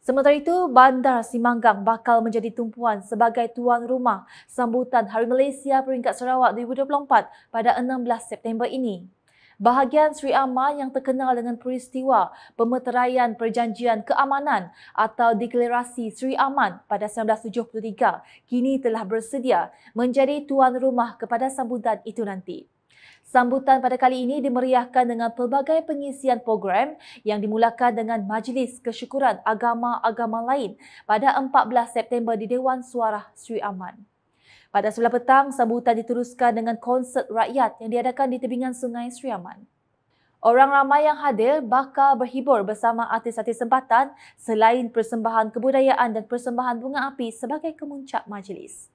Sementara itu, Bandar Simanggang bakal menjadi tumpuan sebagai tuan rumah sambutan Hari Malaysia Peringkat Sarawak 2024 pada 16 September ini. Bahagian Sri Aman yang terkenal dengan peristiwa pemeteraian perjanjian keamanan atau deklarasi Sri Aman pada 1973 kini telah bersedia menjadi tuan rumah kepada sambutan itu nanti. Sambutan pada kali ini dimeriahkan dengan pelbagai pengisian program yang dimulakan dengan Majlis Kesyukuran Agama-Agama Lain pada 14 September di Dewan Suara Sri Aman. Pada sebelah petang, sambutan diteruskan dengan konsert rakyat yang diadakan di tebingan sungai Sri Aman. Orang ramai yang hadir bakal berhibur bersama artis-artis sempatan selain persembahan kebudayaan dan persembahan bunga api sebagai kemuncak majlis.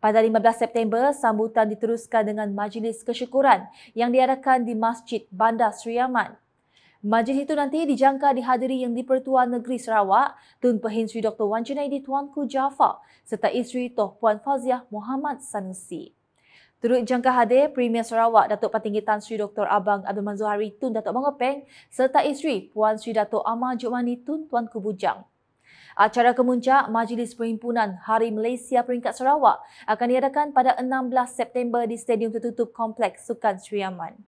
Pada 15 September, sambutan diteruskan dengan majlis kesyukuran yang diadakan di Masjid Bandar Seri Aman. Majlis itu nanti dijangka dihadiri yang dipertua Negeri Sarawak, Tun Perhin Sri Dr. Wan Junaidi Tuanku Jafar serta isteri Toh Puan Faziah Muhammad Sanusi. Turut jangka hadir Premier Sarawak Datuk Tan Sri Dr. Abang Abdul Manzuhari Tun Datuk Mangopeng serta isteri Puan Sri Datuk Amar Jumani Tun Tuanku Bujang. Acara kemuncak Majlis Perhimpunan Hari Malaysia Peringkat Sarawak akan diadakan pada 16 September di Stadium Tertutup Kompleks Sukan Sri Aman.